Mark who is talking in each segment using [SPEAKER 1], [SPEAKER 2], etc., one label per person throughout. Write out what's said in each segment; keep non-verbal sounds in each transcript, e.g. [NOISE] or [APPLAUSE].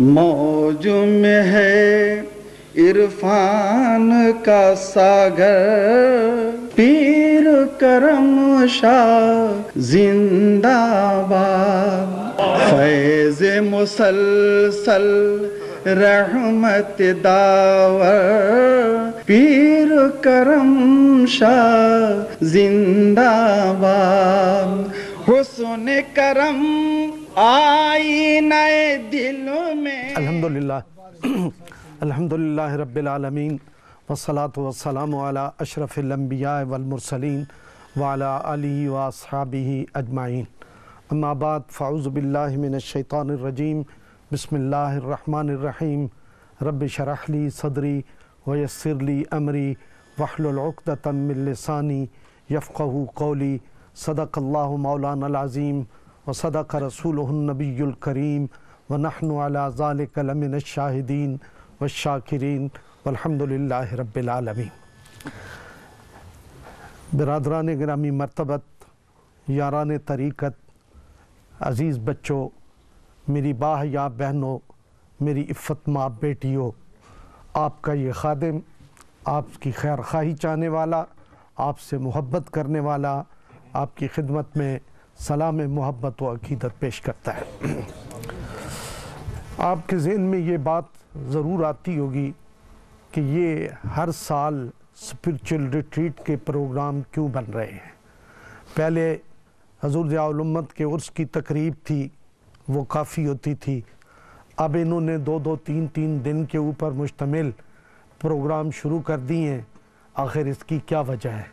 [SPEAKER 1] मौज में है इरफान का सागर पीर करम शाह जिंदाबाद फैज मुसलसल रहमत दावर पीर करम शाह जिंदाबाद हुसन करम आई नए दिलों में अल्हम्दुलिल्लाह [CLEARS THROAT] अल्हम्दुलिल्लाह रब्बिल आलमीन वसलात वसलाम वाला अशरफ़िलम्बिया वलमरसलिन वाला अली वासहाबी अजमाइन अम्माबाद फ़ाउज़बिल्लाशैतरजीम बसमीम रब शरहली सदरी वयसरली अमरी वहलतमिलसानी यफ़ू कौली सदक मौलाना अज़ीम वसदक रसूलनबीकरीम व नहनवालमिन शाहिदीन व शाकिरीन अलहमदिल्ला रबालमी बरदरान ग्रामी मरतबत यारान तरीक़त अज़ीज़ बच्चों मेरी बाह या बहनों मेरी इफ़्फ़त माँ बेटियों आपका ये खादिम आपकी खैर खाही चाहने वाला आपसे मोहब्बत करने वाला आपकी खिदमत में सलाम मोहब्बत व अकीदत पेश करता है आपके जहन में ये बात ज़रूर आती होगी कि ये हर साल स्पिरिचुअल रिट्रीट के प्रोग्राम क्यों बन रहे हैं पहले हजूर ज़ियामत के उर्स की तकरीब थी वो काफ़ी होती थी अब इन्होंने दो दो तीन तीन दिन के ऊपर मुश्तमिल प्रोग्राम शुरू कर दिए हैं आखिर इसकी क्या वजह है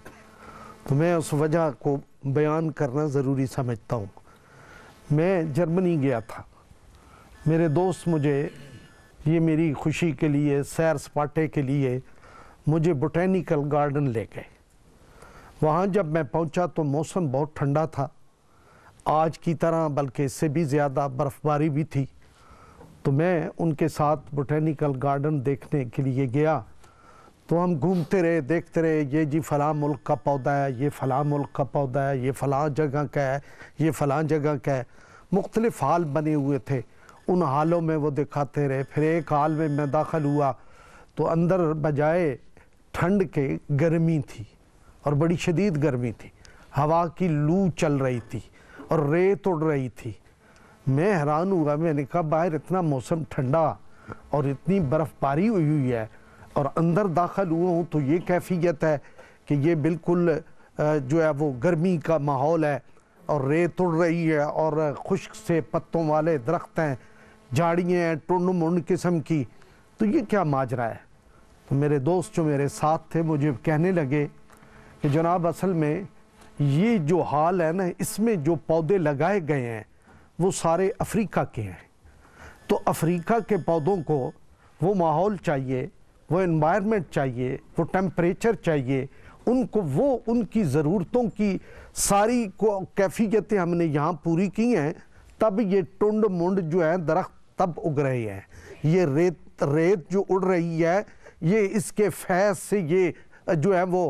[SPEAKER 1] तो मैं उस वजह को बयान करना ज़रूरी समझता हूँ मैं जर्मनी गया था मेरे दोस्त मुझे ये मेरी खुशी के लिए सैर सपाटे के लिए मुझे बोटेनिकल गार्डन ले गए वहाँ जब मैं पहुँचा तो मौसम बहुत ठंडा था आज की तरह बल्कि इससे भी ज़्यादा बर्फ़बारी भी थी तो मैं उनके साथ बोटेनिकल गार्डन देखने के लिए गया तो हम घूमते रहे देखते रहे ये जी फ़लाँ मुल्क का पौधा है ये फ़लाँ मुल्क का पौधा है ये फ़लाँ जगह का है ये फ़लाँ जगह का है मुख्तलिफ़ हाल बने हुए थे उन हालों में वो दिखाते रहे फिर एक हाल में मैं दाखिल हुआ तो अंदर बजाय ठंड के गर्मी थी और बड़ी शदीद गर्मी थी हवा की लू चल रही थी और रेत उड़ रही थी मैं हैरान हुआ मैंने कहा बाहर इतना मौसम ठंडा और इतनी बर्फ़बारी हुई हुई है और अंदर दाखिल हुआ हूँ तो ये कैफियत है कि ये बिल्कुल जो है वो गर्मी का माहौल है और रेत उड़ रही है और खुश्क से पत्तों वाले दरख्त हैं झाड़ियाँ हैं टुंड मुंड किस्म की तो ये क्या माजरा है तो मेरे दोस्त जो मेरे साथ थे मुझे कहने लगे कि जनाब असल में ये जो हाल है ना इसमें जो पौधे लगाए गए हैं वो सारे अफ्रीका के हैं तो अफ्रीका के पौधों को वो माहौल चाहिए वो इन्वायरमेंट चाहिए वो टेम्परेचर चाहिए उनको वो उनकी ज़रूरतों की सारी को कैफियतें हमने यहाँ पूरी की हैं तब ये टुंड मुंड जो है दरख्त तब उग रहे हैं ये रेत रेत जो उड़ रही है ये इसके फैस से ये जो है वो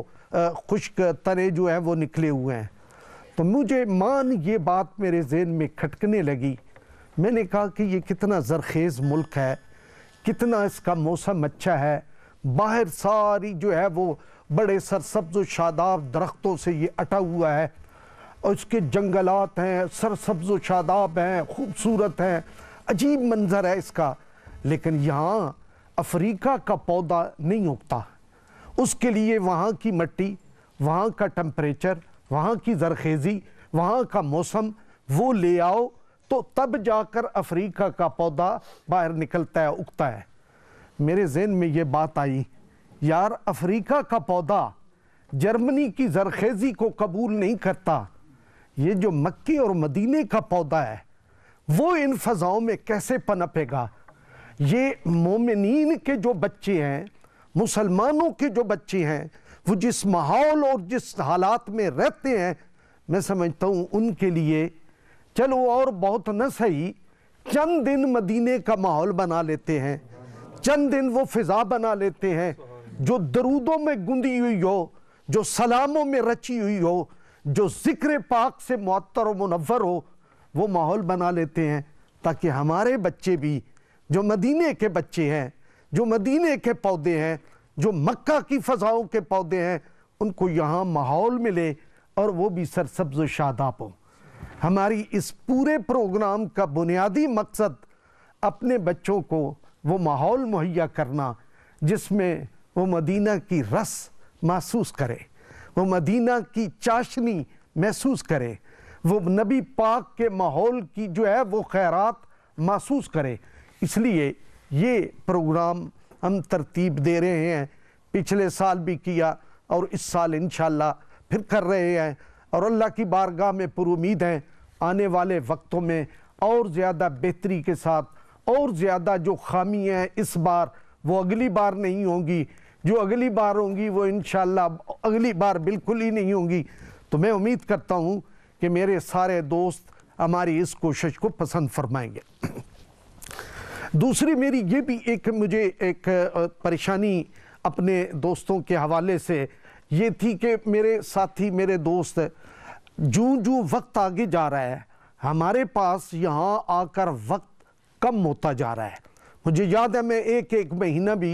[SPEAKER 1] खुश्क तने जो है वो निकले हुए हैं तो मुझे मान ये बात मेरे जहन में खटकने लगी मैंने कहा कि ये कितना जरखेज़ मुल्क है कितना इसका मौसम अच्छा है बाहर सारी जो है वो बड़े सरसब्ज शादाब दरख्तों से ये अटा हुआ है और इसके जंगलात हैं सरसब्ज शादाब हैं खूबसूरत हैं अजीब मंजर है इसका लेकिन यहाँ अफ्रीका का पौधा नहीं उगता उसके लिए वहाँ की मिट्टी वहाँ का टम्परेचर वहाँ की जरखेज़ी वहाँ का मौसम वो ले आओ तो तब जाकर अफ्रीका का पौधा बाहर निकलता है उगता है मेरे जहन में ये बात आई यार अफ्रीका का पौधा जर्मनी की जरखेज़ी को कबूल नहीं करता ये जो मक्के और मदीने का पौधा है वो इन फ़जाओं में कैसे पनपेगा ये मोमिन के जो बच्चे हैं मुसलमानों के जो बच्चे हैं वो जिस माहौल और जिस हालात में रहते हैं मैं समझता हूँ उनके लिए चलो और बहुत न सही चंद दिन मदीने का माहौल बना लेते हैं चंद दिन वो फिज़ा बना लेते हैं जो दरूदों में गुंदी हुई हो जो सलामों में रची हुई हो जो ज़िक्र पाक से मअतर मुनवर हो वो माहौल बना लेते हैं ताकि हमारे बच्चे भी जो मदीने के बच्चे हैं जो मदीने के पौधे हैं जो मक्का की फ़जाओं के पौधे हैं उनको यहाँ माहौल मिले और वो भी सरसब्ज शादाब हों हमारी इस पूरे प्रोग्राम का बुनियादी मकसद अपने बच्चों को वो माहौल मुहैया करना जिसमें वो मदीना की रस महसूस करे वो मदीना की चाशनी महसूस करे वो नबी पाक के माहौल की जो है वो खैरात महसूस करे इसलिए ये प्रोग्राम हम तरतीब दे रहे हैं पिछले साल भी किया और इस साल इन फिर कर रहे हैं और अल्लाह की बारगाह में पुरुद हैं आने वाले वक्तों में और ज़्यादा बेहतरी के साथ और ज़्यादा जो खामियाँ हैं इस बार वो अगली बार नहीं होंगी जो अगली बार होंगी वो इन अगली बार बिल्कुल ही नहीं होंगी तो मैं उम्मीद करता हूँ कि मेरे सारे दोस्त हमारी इस कोशिश को पसंद फरमाएंगे दूसरी मेरी ये भी एक मुझे एक परेशानी अपने दोस्तों के हवाले से ये थी कि मेरे साथी मेरे दोस्त जो जो वक्त आगे जा रहा है हमारे पास यहाँ आकर वक्त कम होता जा रहा है मुझे याद है मैं एक एक महीना भी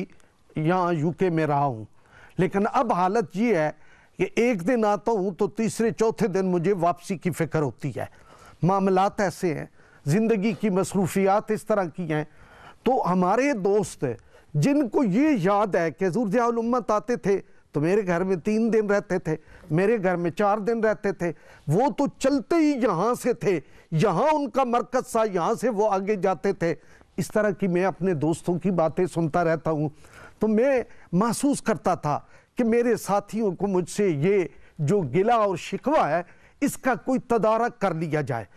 [SPEAKER 1] यहाँ यूके में रहा हूँ लेकिन अब हालत ये है कि एक दिन आता हूँ तो तीसरे चौथे दिन मुझे वापसी की फ़िक्र होती है मामलात ऐसे हैं ज़िंदगी की मसरूफियात इस तरह की हैं तो हमारे दोस्त जिनको ये याद है कि जूरजयामत आते थे तो मेरे घर में तीन दिन रहते थे मेरे घर में चार दिन रहते थे वो तो चलते ही यहाँ से थे यहाँ उनका मरकज था यहाँ से वो आगे जाते थे इस तरह की मैं अपने दोस्तों की बातें सुनता रहता हूँ तो मैं महसूस करता था कि मेरे साथियों को मुझसे ये जो गिला और शिकवा है इसका कोई तदारक कर लिया जाए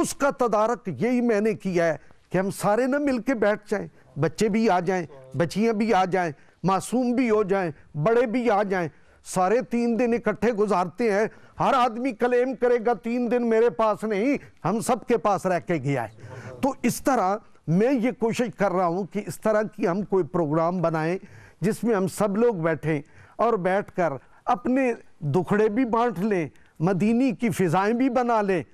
[SPEAKER 1] उसका तदारक यही मैंने किया है कि हम सारे ना मिल के बैठ जाएं बच्चे भी आ जाएं बच्चियां भी आ जाएं मासूम भी हो जाएं बड़े भी आ जाएं सारे तीन दिन इकट्ठे गुजारते हैं हर आदमी क्लेम करेगा तीन दिन मेरे पास नहीं हम सब के पास रह के गया है तो इस तरह मैं ये कोशिश कर रहा हूँ कि इस तरह की हम कोई प्रोग्राम बनाएं जिसमें हम सब लोग बैठें और बैठकर अपने दुखड़े भी बांट लें मदीनी की फ़िज़ाएँ भी बना लें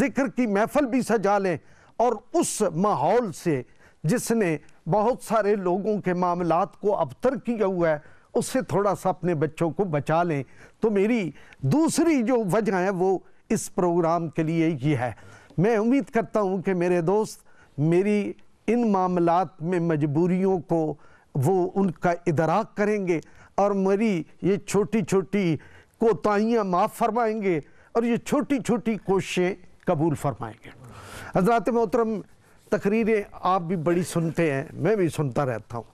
[SPEAKER 1] ज़िक्र की महफल भी सजा लें और उस माहौल से जिसने बहुत सारे लोगों के मामला को अबतर किया हुआ है उससे थोड़ा सा अपने बच्चों को बचा लें तो मेरी दूसरी जो वजह है वो इस प्रोग्राम के लिए ही है मैं उम्मीद करता हूँ कि मेरे दोस्त मेरी इन मामला में मजबूरियों को वो उनका इदराक करेंगे और मेरी ये छोटी छोटी कोताहियाँ माफ़ फरमाएंगे और ये छोटी छोटी कोशिशें कबूल फरमाएंगे हजरत मोहतरम तकरीरें आप भी बड़ी सुनते हैं मैं भी सुनता रहता हूँ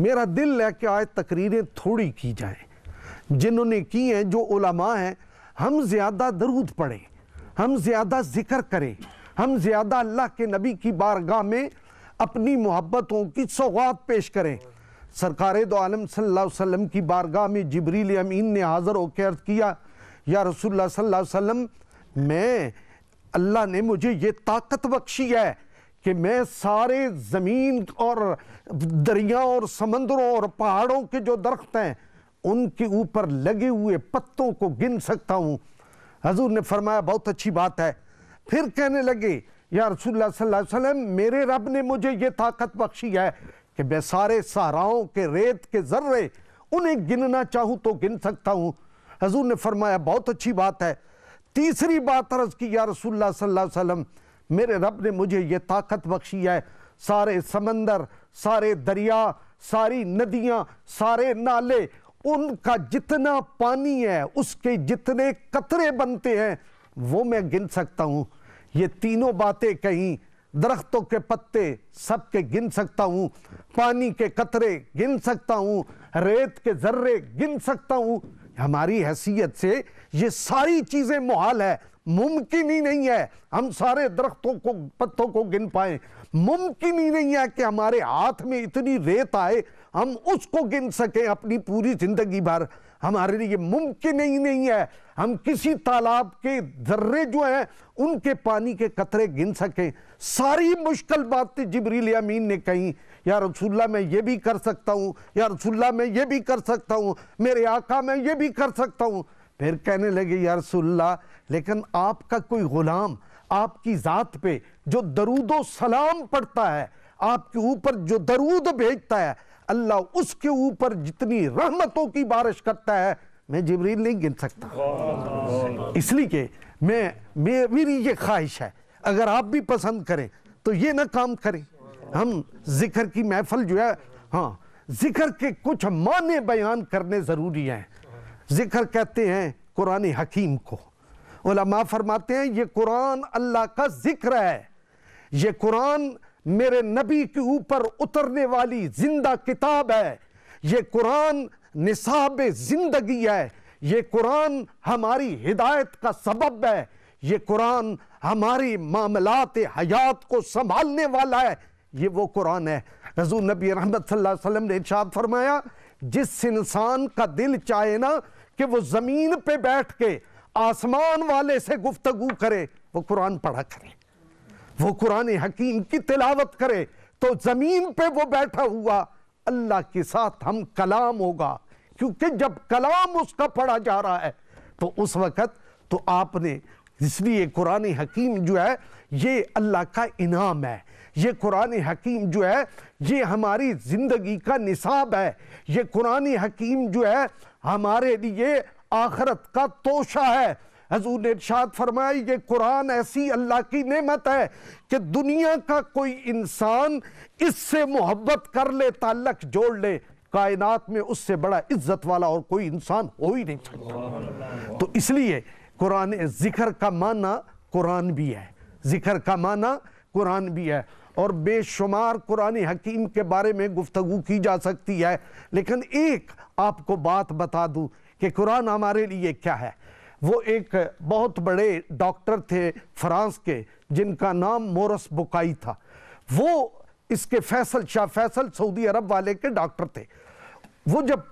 [SPEAKER 1] मेरा दिल है कि आज तकरीरें थोड़ी की जाएँ जिन्होंने की हैं जो उलमा हैं हम ज़्यादा दरूद पढ़ें हम ज़्यादा ज़िक्र करें हम ज़्यादा अल्लाह के नबी की बारगाह में अपनी मोहब्बतों की सौगात पेश करें सरकार दो आलम सल्लल्लाहु अलैहि वसल्लम की बारगाह में जबरील अमीन ने हाज़र होकर अर्ज़ किया या रसूल सल्लल्लाहु अलैहि वसल्लम मैं अल्लाह ने मुझे ये ताकत बख्शी है कि मैं सारे ज़मीन और दरिया और समंदरों और पहाड़ों के जो दरख्त हैं उनके ऊपर लगे हुए पत्तों को गिन सकता हूँ हजूर ने फरमाया बहुत अच्छी बात है फिर कहने लगे या रसूलुल्लाह सल्लल्लाहु अलैहि वसल्लम मेरे रब ने मुझे ये ताकत बख्शी है कि मैं सारे सहाराओं के रेत के ज़र्रे उन्हें गिनना चाहूँ तो गिन सकता हूँ हजूर ने फरमाया बहुत अच्छी बात है तीसरी बात अर्ज़ की या रसुल्ला सल्लल्लाहु अलैहि वसल्लम मेरे रब ने मुझे ये ताकत बख्शी है सारे समंदर सारे दरिया सारी नदियाँ सारे नाले उनका जितना पानी है उसके जितने कतरे बनते हैं वो मैं गिन सकता हूँ ये तीनों बातें कहीं दरख्तों के पत्ते सब के गिन सकता हूँ पानी के कतरे गिन सकता हूँ रेत के ज़र्रे गिन सकता हूँ हमारी हैसियत से ये सारी चीज़ें मुहाल है मुमकिन ही नहीं है हम सारे दरख्तों को पत्तों को गिन पाए मुमकिन ही नहीं है कि हमारे हाथ में इतनी रेत आए हम उसको गिन सकें अपनी पूरी ज़िंदगी भर हमारे लिए मुमकिन ही नहीं है हम किसी तालाब के जर्रे जो हैं उनके पानी के कतरे गिन सकें सारी मुश्किल बातें जबरील अमीन ने कही या रसुल्ला मैं ये भी कर सकता हूँ या रसुल्ला मैं ये भी कर सकता हूँ मेरे आका मैं ये भी कर सकता हूँ फिर कहने लगे या रसुल्ला लेकिन आपका कोई ग़ुलाम आपकी ज़ात पे जो दरूदो सलाम पढ़ता है आपके ऊपर जो दरूद भेजता है अल्लाह उसके ऊपर जितनी रहमतों की बारिश करता है मैं जबरील नहीं गिन सकता इसलिए कि मैं मेरी ये ख्वाहिश है अगर आप भी पसंद करें तो ये ना काम करें हम जिक्र की महफल जो है हाँ जिक्र के कुछ माने बयान करने ज़रूरी हैं जिक्र कहते हैं कुरान हकीम को ओलमा फरमाते हैं ये कुरान अल्लाह का जिक्र है ये कुरान मेरे नबी के ऊपर उतरने वाली जिंदा किताब है ये कुरान निसाब जिंदगी है ये कुरान हमारी हिदायत का सबब है ये कुरान हमारी मामलात हयात को संभालने वाला है ये वो कुरान है रजू नबी रहमत सल्लल्लाहु अलैहि वसल्लम ने इर्शाद फरमाया जिस इंसान का दिल चाहे ना कि वो ज़मीन पे बैठ के आसमान वाले से गुफ्तगु करे वो कुरान पढ़ा करे वो कुरान हकीम की तिलावत करे तो ज़मीन पे वो बैठा हुआ अल्लाह के साथ हम कलाम होगा क्योंकि जब कलाम उसका पढ़ा जा रहा है तो उस वक़्त तो आपने इसलिए कुरान हकीम जो है ये अल्लाह का इनाम है ये कुरान हकीम जो है ये हमारी ज़िंदगी का निसाब है ये कुरान हकीम जो है हमारे लिए आखरत का तोशा है हजूर ने इर्शाद फरमाया ये कुरान ऐसी अल्लाह की नेमत है कि दुनिया का कोई इंसान इससे मोहब्बत कर ले ताल्लक जोड़ ले कायनात में उससे बड़ा इज्जत वाला और कोई इंसान हो ही नहीं सकता तो इसलिए कुरान जिक्र का माना कुरान भी है जिक्र का माना कुरान भी है और बेशुमार कुरानी हकीम के बारे में गुफ्तु की जा सकती है लेकिन एक आपको बात बता दूँ कि कुरान हमारे लिए क्या है वो एक बहुत बड़े डॉक्टर थे फ्रांस के जिनका नाम मोरस बुकाई था वो इसके फैसल शाह फैसल सऊदी अरब वाले के डॉक्टर थे वो जब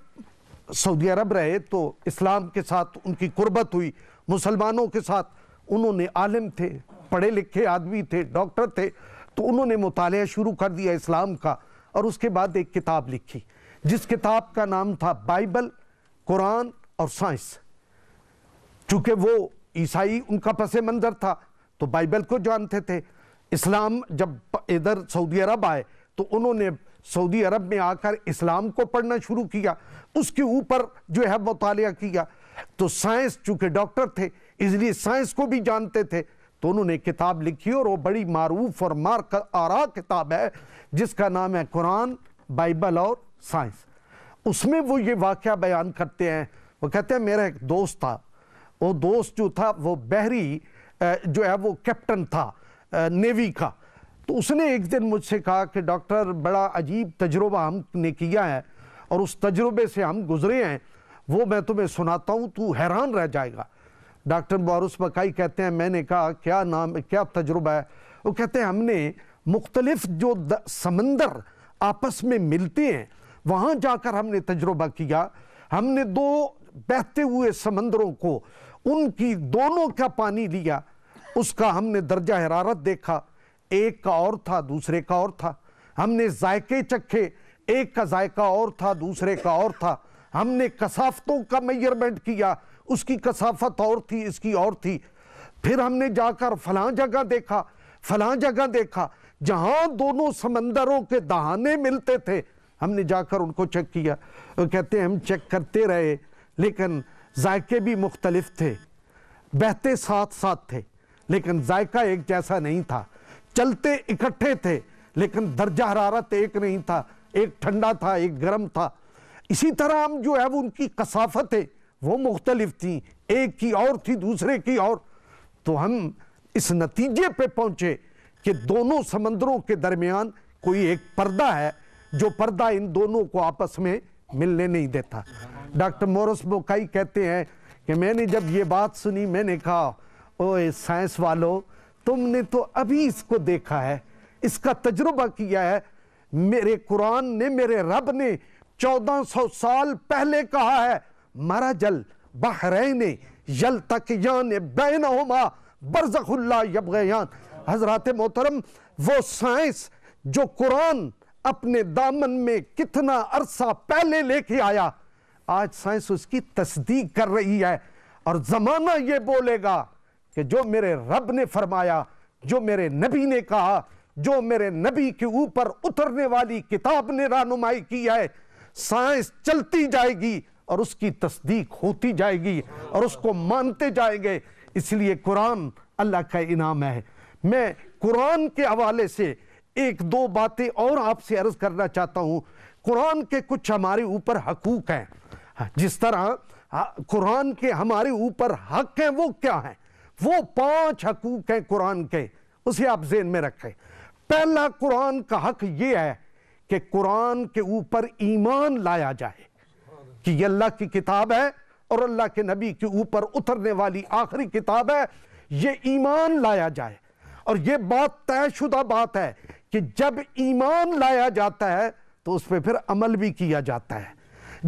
[SPEAKER 1] सऊदी अरब रहे तो इस्लाम के साथ उनकी कुर्बत हुई मुसलमानों के साथ उन्होंने आलिम थे पढ़े लिखे आदमी थे डॉक्टर थे तो उन्होंने मुताल शुरू कर दिया इस्लाम का और उसके बाद एक किताब लिखी जिस किताब का नाम था बाइबल कुरान और साइंस चूँकि वो ईसाई उनका पस मंज़र था तो बाइबल को जानते थे इस्लाम जब इधर सऊदी अरब आए तो उन्होंने सऊदी अरब में आकर इस्लाम को पढ़ना शुरू किया उसके ऊपर जो है मुताल किया तो साइंस चूँकि डॉक्टर थे इसलिए साइंस को भी जानते थे तो उन्होंने किताब लिखी और वो बड़ी मरूफ और मार आरा किताब है जिसका नाम है कुरान बाइबल और साइंस उसमें वो ये वाक़ बयान करते हैं वो कहते हैं मेरा एक दोस्त था वो दोस्त जो था वो बहरी जो है वो कैप्टन था नेवी का तो उसने एक दिन मुझसे कहा कि डॉक्टर बड़ा अजीब तजुर्बा हमने किया है और उस तजुर्बे से हम गुज़रे हैं वो मैं तुम्हें सुनाता हूँ तू हैरान रह जाएगा डॉक्टर बारूस बकाई कहते हैं मैंने कहा क्या नाम क्या तजुर्बा है वो कहते हैं हमने मुख्तलिफ जो समंदर आपस में मिलते हैं वहाँ जाकर हमने तजुर्बा किया हमने दो बहते हुए समंदरों को उनकी दोनों का पानी लिया उसका हमने दर्जा हरारत देखा एक का और था दूसरे का और था हमने जायके चखे एक का जायका और था दूसरे का और था हमने कसाफतों का मेजरमेंट किया उसकी कसाफत और थी इसकी और थी फिर हमने जाकर फलां जगह देखा फलां जगह देखा जहां दोनों समंदरों के दहाने मिलते थे हमने जाकर उनको चेक किया वो कहते हम चेक करते रहे लेकिन जायके भी मुख्तलिफ थे बहते साथ साथ थे लेकिन जायका एक जैसा नहीं था चलते इकट्ठे थे लेकिन दर्जा हरारत एक नहीं था एक ठंडा था एक गर्म था इसी तरह हम जो है वो उनकी है वो मुख्तलिफ थी एक की और थी दूसरे की और तो हम इस नतीजे पे पहुंचे कि दोनों समंदरों के दरमियान कोई एक पर्दा है जो पर्दा इन दोनों को आपस में मिलने नहीं देता डॉक्टर मोरस बोकाई कहते हैं कि मैंने जब ये बात सुनी मैंने कहा ओए साइंस वालों तुमने तो अभी इसको देखा है इसका तजुर्बा किया है मेरे कुरान ने मेरे रब ने 1400 साल पहले कहा है मरा जल बहरैन यल तक यान बैन होमा बरजुल्ला हजरत मोहतरम वो साइंस जो कुरान अपने दामन में कितना अरसा पहले लेके आया आज साइंस उसकी तस्दीक कर रही है और ज़माना ये बोलेगा कि जो मेरे रब ने फरमाया जो मेरे नबी ने कहा जो मेरे नबी के ऊपर उतरने वाली किताब ने रानुमाई की है साइंस चलती जाएगी और उसकी तस्दीक होती जाएगी और उसको मानते जाएंगे इसलिए कुरान अल्लाह का इनाम है मैं कुरान के हवाले से एक दो बातें और आपसे अर्ज करना चाहता हूँ कुरान के कुछ हमारे ऊपर हकूक हैं हाँ, जिस तरह हाँ, कुरान के हमारे ऊपर हक हैं वो क्या हैं वो पांच हकूक हैं कुरान के उसे आप जेन में रखें पहला कुरान का हक ये है कि कुरान के ऊपर ईमान लाया जाए कि ये अल्लाह की किताब है और अल्लाह के नबी के ऊपर उतरने वाली आखिरी किताब है ये ईमान लाया जाए और ये बात तयशुदा बात है कि जब ईमान लाया जाता है तो उस पर फिर अमल भी किया जाता है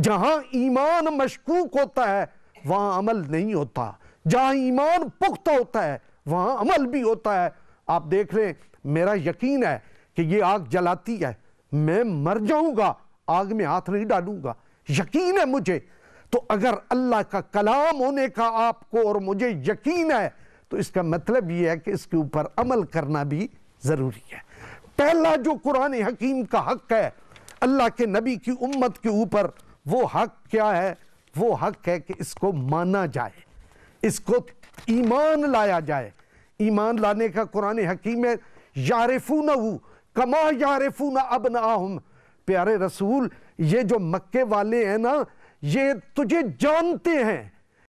[SPEAKER 1] जहां ईमान मशकूक होता है वहां अमल नहीं होता जहां ईमान पुख्त होता है वहां अमल भी होता है आप देख रहे मेरा यकीन है कि ये आग जलाती है मैं मर जाऊंगा आग में हाथ नहीं डालूंगा यकीन है मुझे तो अगर अल्लाह का कलाम होने का आपको और मुझे यकीन है तो इसका मतलब यह है कि इसके ऊपर अमल करना भी ज़रूरी है पहला जो कुरान हकीम का हक है अल्लाह के नबी की उम्मत के ऊपर वो हक क्या है वो हक है कि इसको माना जाए इसको ईमान लाया जाए ईमान लाने का कुरान हकीम है हु कमा न अब न ना प्यारे रसूल ये जो मक्के वाले हैं ना ये तुझे जानते हैं